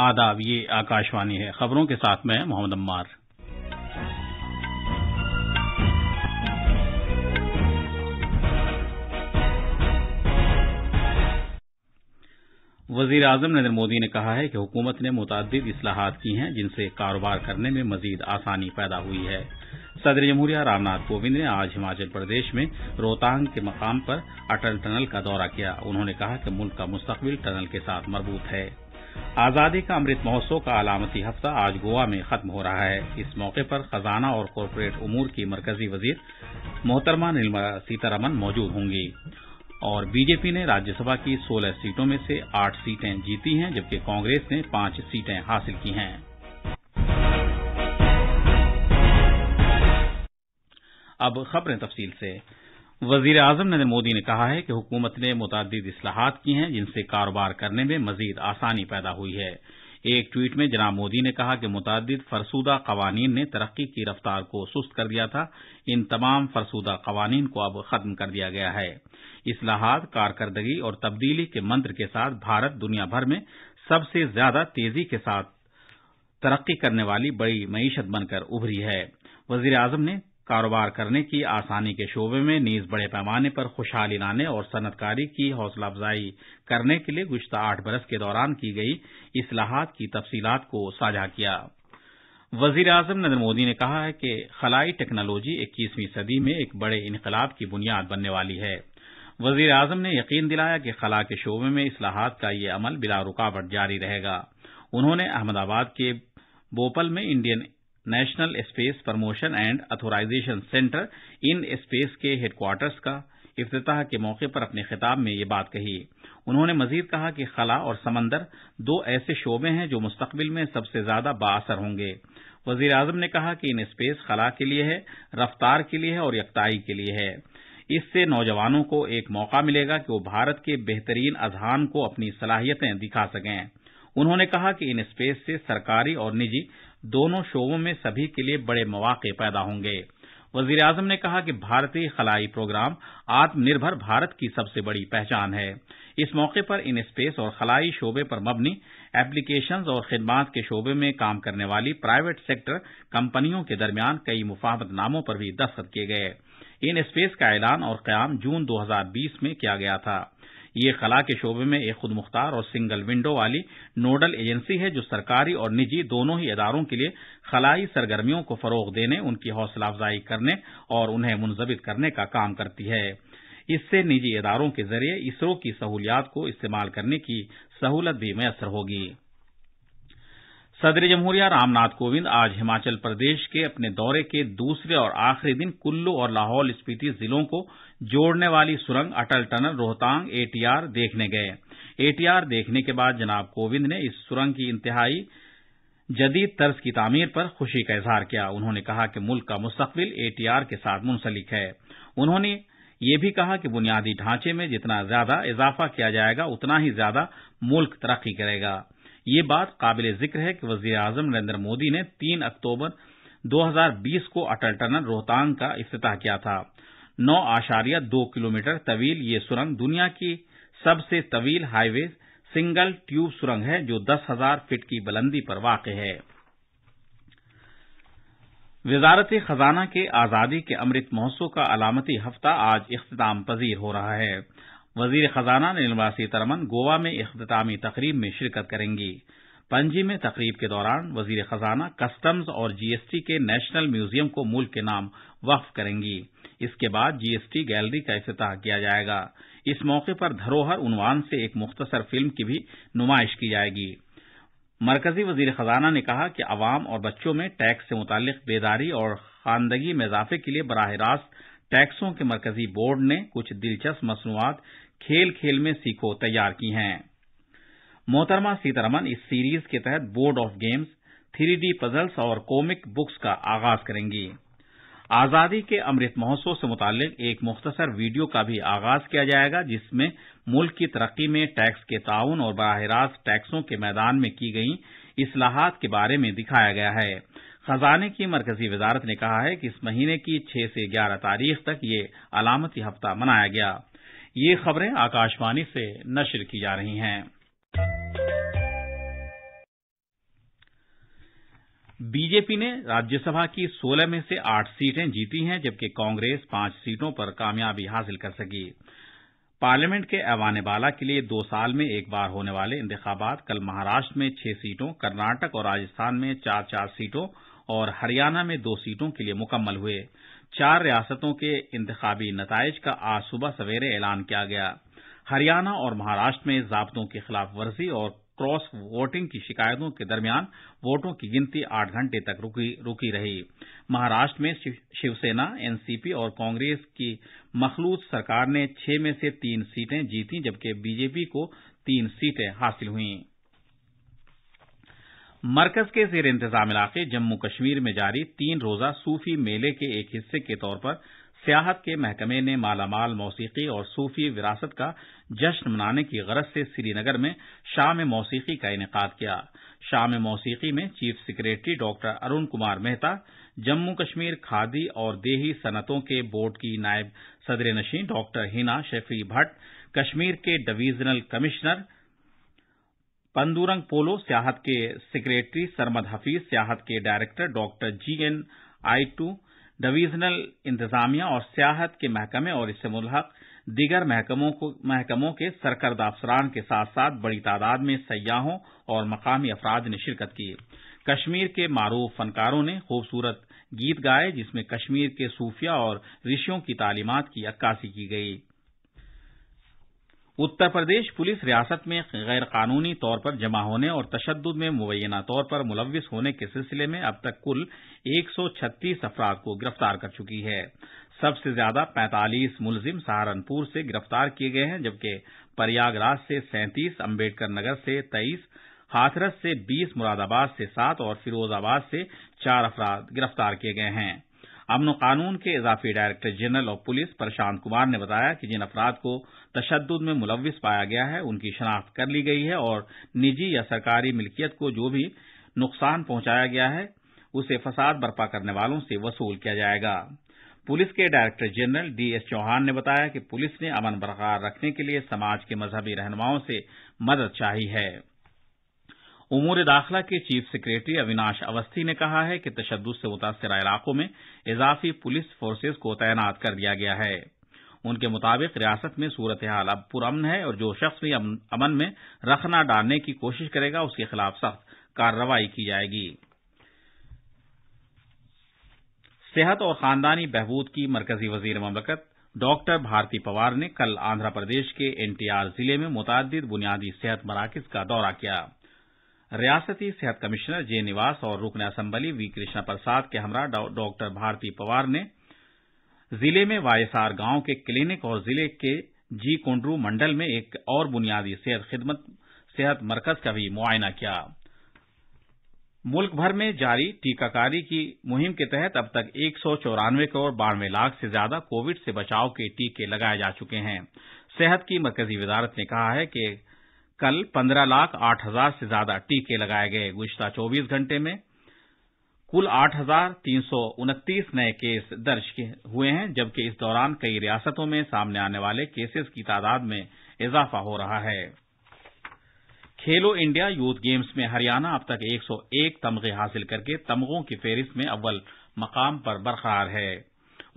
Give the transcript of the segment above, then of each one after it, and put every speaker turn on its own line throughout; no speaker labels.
आदाब ये आकाशवाणी है खबरों के साथ मैं मोहम्मद अम्मार वजीर अजम नरेंद्र मोदी ने कहा है कि हुकूमत ने मुतद असलाहत की हैं जिनसे कारोबार करने में मजीद आसानी पैदा हुई है सदर जमहूरिया रामनाथ कोविंद ने आज हिमाचल प्रदेश में रोहतांग के मकाम पर अटल टनल का दौरा किया उन्होंने कहा कि मुल्क का मुस्तबिल टनल के साथ मरबूत है आजादी का अमृत महोत्सव का अलामती हफ्ता आज गोवा में खत्म हो रहा है इस मौके पर खजाना और कॉरपोरेट उमूर की मरकजी वजीर मोहतरमा निर्मला सीतारमन मौजूद होंगी और बीजेपी ने राज्यसभा की 16 सीटों में से 8 सीटें जीती हैं जबकि कांग्रेस ने 5 सीटें हासिल की हैं अब खबरें तफसील से वजीर आजम नरेन्द्र मोदी ने कहा है कि हुकूमत ने मुतद इस्लाहात की हैं जिनसे कारोबार करने में मजीद आसानी पैदा हुई है एक ट्वीट में जनाब मोदी ने कहा कि मुतद फरसूदा कवानीन ने तरक्की की रफ्तार को सुस्त कर दिया था इन तमाम फरसूदा कवानीन को अब खत्म कर दिया गया है इस्लाहात कारकरदगी और तब्दीली के मंत्र के साथ भारत दुनिया भर में सबसे ज्यादा तेजी के साथ तरक्की करने वाली बड़ी मीशत बनकर उभरी है वजीर आजम ने कारोबार करने की आसानी के शोबे में नीज बड़े पैमाने पर खुशहाली लाने और सनतकारी की हौसला अफजाई करने के लिए गुज्त आठ बरस के दौरान की गई इस्लाहात की तफसीलात को साझा किया वजीर अजम नरेंद्र मोदी ने कहा है कि खलाई टेक्नोलॉजी इक्कीसवीं सदी में एक बड़े इनकलाब की बुनियाद बनने वाली है वजीर अजम ने यकीन दिलाया कि खला के शोबे में असलाहत का यह अमल बिला रुकावट जारी रहेगा उन्होंने अहमदाबाद के बोपल में Indian national space promotion and authorisation centre in space के हेडक्वार्टर्स का अफ्ताह के मौके पर अपने खिताब में ये बात कही उन्होंने मजीद कहा कि खला और समंदर दो ऐसे शोबे हैं जो मुस्तकबिल में सबसे ज्यादा बासर होंगे वजीर आजम ने कहा कि इन स्पेस खला के लिए है रफ्तार के लिए है और यकताई के लिए है इससे नौजवानों को एक मौका मिलेगा कि वो भारत के बेहतरीन अजहान को अपनी सलाहियतें दिखा सकें उन्होंने कहा कि इन स्पेस से सरकारी और निजी दोनों शोबों में सभी के लिए बड़े मौके पैदा होंगे वजीर आजम ने कहा कि भारतीय खलाई प्रोग्राम आत्मनिर्भर भारत की सबसे बड़ी पहचान है इस मौके पर इन स्पेस और खलाई शोबे पर मबनी एप्लीकेशन और खिदमात के शोबे में काम करने वाली प्राइवेट सेक्टर कंपनियों के दरमियान कई नामों पर भी दस्तखत किए गए इन स्पेस का ऐलान और क्याम जून 2020 में किया गया था ये खला के शोबे में एक खुदमुख्तार और सिंगल विंडो वाली नोडल एजेंसी है जो सरकारी और निजी दोनों ही इदारों के लिए खलाई सरगर्मियों को फरोग देने उनकी हौसला अफजाई करने और उन्हें मुंजबित करने का काम करती है इससे निजी इदारों के जरिए इसरो की सहूलियात को इस्तेमाल करने की सहूलत भी मैसर होगी सदर जमहूरिया रामनाथ कोविंद आज हिमाचल प्रदेश के अपने दौरे के दूसरे और आखिरी दिन कुल्लू और लाहौल स्पीति जिलों को जोड़ने वाली सुरंग अटल टनल रोहतांग एटीआर देखने गए एटीआर देखने के बाद जनाब कोविंद ने इस सुरंग की इंतहाई जदीद तर्ज की तामीर पर खुशी का इजहार किया उन्होंने कहा कि मुल्क का मुस्तबिल एटीआर के साथ मुंसलिक है उन्होंने ये भी कहा कि बुनियादी ढांचे में जितना ज्यादा इजाफा किया जाएगा उतना ही ज्यादा मुल्क तरक्की करेगा ये बात काबिल जिक्र है कि वजीर आजम नरेंद्र मोदी ने तीन अक्टूबर 2020 को अटल टनल रोहतांग का अफ्ताह किया था नौ आशारिया दो किलोमीटर तवील ये सुरंग दुनिया की सबसे तवील हाईवे सिंगल ट्यूब सुरंग है जो दस हजार फीट की बुलंदी पर वाक़ है वजारत खजाना के आज़ादी के अमृत महोत्सव का अलामती हफ्ता आज अख्ताम पजीर हो रहा है वजीर खजाना निर्मला सीतारमन गोवा में अख्तामी तकरीब में शिरकत करेंगी पणजी में तकरीब के दौरान वजीर खजाना कस्टम्स और जीएसटी के नेशनल म्यूजियम को मुल्क के नाम वक्फ करेंगी इसके बाद जीएसटी गैलरी का अफ्ताह किया जाएगा इस मौके पर धरोहर उनवान से एक मुख्तसर फिल्म की भी नुमाइश की जाएगी मरकजी वजीर खजाना ने कहा कि आवाम और बच्चों में टैक्स से मुतल बेदारी और खानदगी में इजाफे के लिए बरह रास्त टैक्सों के मरकजी बोर्ड ने कुछ दिलचस्प मसनूआत खेल खेल में सीखो तैयार की हैं मोहतरमा सीतारमन इस सीरीज के तहत board of games three D puzzles और कॉमिक बुक्स का आगाज करेंगी आजादी के अमृत महोत्सव से मुतालिक एक मुख्तसर वीडियो का भी आगाज किया जाएगा जिसमें मुल्क की तरक्की में टैक्स के ताउन और बराह रास्त टैक्सों के मैदान में की गई असलाहत के बारे में दिखाया गया है खजाने की मरकजी वजारत ने कहा है कि इस महीने की छह से ग्यारह तारीख तक ये अलामती हफ्ता मनाया गया ये खबरें आकाशवाणी से नशर की जा रही हैं बीजेपी ने राज्यसभा की 16 में से 8 सीटें जीती हैं जबकि कांग्रेस 5 सीटों पर कामयाबी हासिल कर सकी पार्लियामेंट के ऐवाने बाला के लिए दो साल में एक बार होने वाले इंतबात कल महाराष्ट्र में छह सीटों कर्नाटक और राजस्थान में चार चार सीटों और हरियाणा में दो सीटों के लिए मुकम्मल हुए चार रियासतों के इंतखाबी नतज का आज सुबह सवेरे ऐलान किया गया हरियाणा और महाराष्ट्र में जाब्तों की खिलाफ वर्जी और क्रॉस वोटिंग की शिकायतों के दरमियान वोटों की गिनती आठ घंटे तक रुकी रही महाराष्ट्र में शिवसेना एनसीपी और कांग्रेस की मखलूत सरकार ने छह में से तीन सीटें जीती जबकि बीजेपी को तीन सीटें हासिल हुईं मरकज के जेर इंतजाम इलाके जम्मू कश्मीर में जारी तीन रोजा सूफी मेले के एक हिस्से के तौर पर सियाहत के महकमे ने मालामाल मौसी और सूफी विरासत का जश्न मनाने की गरज से श्रीनगर में शाम मौसी का इनका किया शाम मौसी में chief secretary doctor Arun Kumar Mehta Jammu Kashmir Khadi और देही सनतों के बोर्ड की नायब सदर नशीन डॉक्टर हिना शेफी भट्ट कश्मीर के डिवीजनल कमिश्नर पंदुरंग पोलो सियाहत के सेक्रेटरी सरमद हफीज सियाहत के डायरेक्टर डॉक्टर आई टू डिवीजनल इंतजामिया और सियाहत के महकमे और इससे मुलहक दीगर महकमों के सरकर्द अफसरान के साथ साथ बड़ी तादाद में सयाहों और मकामी अफराज ने शिरकत की कश्मीर के मारूफ फनकारों ने खूबसूरत गीत गाए जिसमें कश्मीर के सूफिया और ऋषियों की तालीमात की अक्कासी की गयी उत्तर प्रदेश पुलिस रियासत में गैर कानूनी तौर पर जमा होने और तशद में मुबैना तौर पर मुलविस होने के सिलसिले में अब तक कुल एक सौ छत्तीस अफराद को गिरफ्तार कर चुकी है सबसे ज्यादा पैंतालीस मुलजिम सहारनपुर से गिरफ्तार किए गए हैं जबकि प्रयागराज से सैंतीस अम्बेडकर नगर से तेईस हाथरस से बीस मुरादाबाद से सात और फिरोजाबाद से चार अफराद गिरफ्तार किए गए हैं अमन कानून के इजाफी director general of police Prashant Kumar ने बताया कि जिन अफराद को तशद्द में मुलविस पाया गया है उनकी शिनाख्त कर ली गई है और निजी या सरकारी मिल्कियत को जो भी नुकसान पहुंचाया गया है उसे फसाद बर्पा करने वालों से वसूल किया जाएगा पुलिस के डायरेक्टर जनरल डीएस चौहान ने बताया कि पुलिस ने अमन बरकरार रखने के लिए समाज के मजहबी रहनुमाओं से मदद चाही है उमूर दाखिला के चीफ सेक्रेटरी अविनाश अवस्थी ने कहा है कि तशद से मुतासरा इलाकों में इजाफी पुलिस फोर्सेज को तैनात कर दिया गया है उनके मुताबिक रियासत में सूरत हाल अब पुरअमन है और जो शख्स भी अमन में रखना डालने की कोशिश करेगा उसके खिलाफ सख्त कार्रवाई की जाएगी सेहत और खानदानी बहबूद की मरकजी वजीर ममलकत डॉक्टर भारती पवार ने कल आंध्र प्रदेश के एनटीआर जिले में मुतद बुनियादी सेहत मराकज का दौरा किया है रियासती सेहत कमिश्नर जे निवास और रुकन असम्बली वी कृष्णा प्रसाद के हमरा डॉ भारती पवार ने जिले में वायसार गांव के क्लीनिक और जिले के जी कोंडरू मंडल में एक और बुनियादी सेहत मरकज का भी मुआयना किया मुल्क भर में जारी टीकाकारी की मुहिम के तहत अब तक एक सौ चौरानवे करोड़ बानवे लाख से ज्यादा कोविड से बचाव के टीके लगाए जा चुके हैं सेहत की मरकजी वजारत ने कहा है कि कल पंद्रह लाख आठ हजार से ज्यादा टीके लगाए गए गुजता चौबीस घंटे में कुल आठ हजार तीन सौ उनतीस नए केस दर्ज हुए हैं जबकि इस दौरान कई रियासतों में सामने आने वाले केसेस की तादाद में इजाफा हो रहा है खेलो इंडिया यूथ गेम्स में हरियाणा अब तक 101 तमगे हासिल करके तमगों की फेरिस्त में अव्वल मकाम पर बरकरार है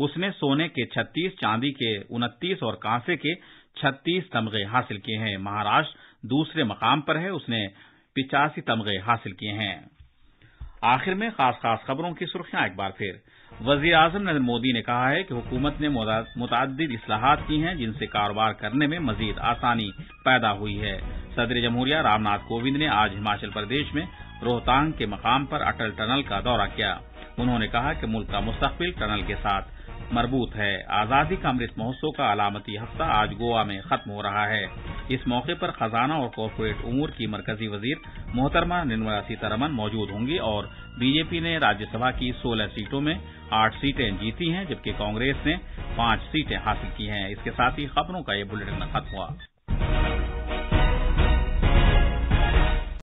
उसने सोने के 36, चांदी के 29 और कांसे के 36 तमगे हासिल किए हैं महाराष्ट्र दूसरे मकाम पर है उसने पिचासी तमगे हासिल किए हैं आखिर में खास खास खबरों की सुर्खियां एक बार फिर वजीर आजम नरेंद्र मोदी ने कहा है कि हुकूमत ने मुतद असलाहत की हैं जिनसे कारोबार करने में मजीद आसानी पैदा हुई है सदर जमहूरिया रामनाथ कोविंद ने आज हिमाचल प्रदेश में रोहतांग के मकाम पर अटल टनल का दौरा किया उन्होंने कहा कि मुल्क का मुस्तबिल टनल के साथ मरबूत है आजादी का अमृत महोत्सव का अलामती हफ्ता आज गोवा में खत्म हो रहा है इस मौके पर खजाना और कॉरपोरेट उमूर की मरकजी वजीर मोहतरमा निर्मला सीतारमन मौजूद होंगी और बीजेपी ने राज्यसभा की 16 सीटों में आठ सीटें जीती हैं जबकि कांग्रेस ने पांच सीटें हासिल की हैं इसके साथ ही खबरों का यह बुलेटिन खत्म हुआ